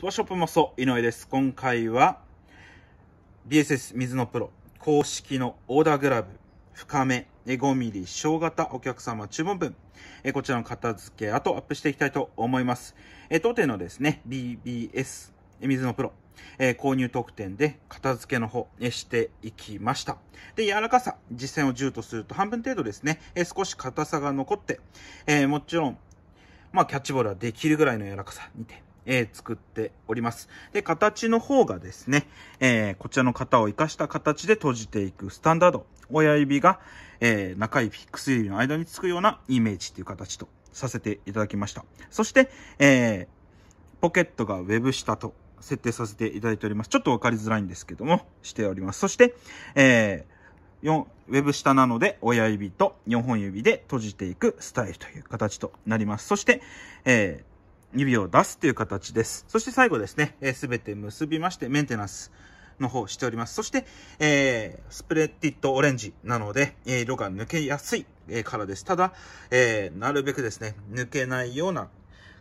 ツバショップもそう、井上です。今回は、BSS 水のプロ、公式のオーダーグラブ、深め、5ミリ小型お客様注文分、えこちらの片付け、あとアップしていきたいと思います。え当店のですね、BBS 水のプロ、えー、購入特典で片付けの方、えしていきました。で、柔らかさ、実践を10とすると半分程度ですね、え少し硬さが残って、えー、もちろん、まあ、キャッチボールはできるぐらいの柔らかさにて、えー、作っております。で、形の方がですね、えー、こちらの型を活かした形で閉じていくスタンダード。親指が、えー、中指、薬指の間につくようなイメージっていう形とさせていただきました。そして、えポケットがウェブ下と設定させていただいております。ちょっとわかりづらいんですけども、しております。そして、え4ウェブ下なので親指と4本指で閉じていくスタイルという形となります。そして、えー指を出すという形です。そして最後ですね、す、え、べ、て結びましてメンテナンスの方しております。そして、えー、スプレッティッドオレンジなので、えー、色が抜けやすい、えからです。ただ、えー、なるべくですね、抜けないような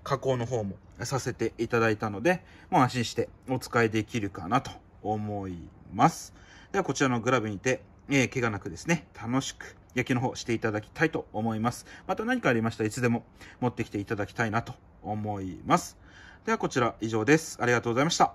加工の方もさせていただいたので、もう安心してお使いできるかなと思います。では、こちらのグラブにて、えー、怪我なくですね、楽しく焼きの方していただきたいと思います。また何かありましたらいつでも持ってきていただきたいなと思います。ではこちら以上です。ありがとうございました。